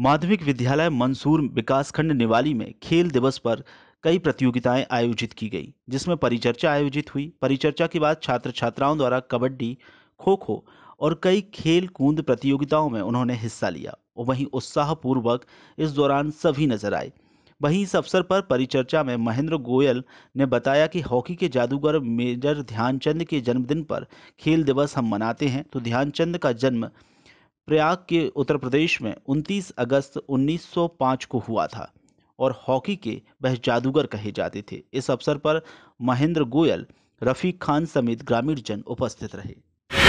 माध्यमिक विद्यालय मंसूर विकासखंड निवाली में खेल दिवस पर कई प्रतियोगिताएं आयोजित की गई जिसमें परिचर्चा आयोजित हुई परिचर्चा के बाद छात्र छात्राओं द्वारा कबड्डी खो खो और कई खेल कूद प्रतियोगिताओं में उन्होंने हिस्सा लिया और वहीं उत्साहपूर्वक इस दौरान सभी नजर आए वहीं इस अवसर पर परिचर्चा में महेंद्र गोयल ने बताया कि हॉकी के जादूगर मेजर ध्यानचंद के जन्मदिन पर खेल दिवस हम मनाते हैं तो ध्यानचंद का जन्म प्रयाग के उत्तर प्रदेश में 29 अगस्त 1905 को हुआ था और हॉकी के वह जादूगर कहे जाते थे इस अवसर पर महेंद्र गोयल रफीक खान समेत ग्रामीण जन उपस्थित रहे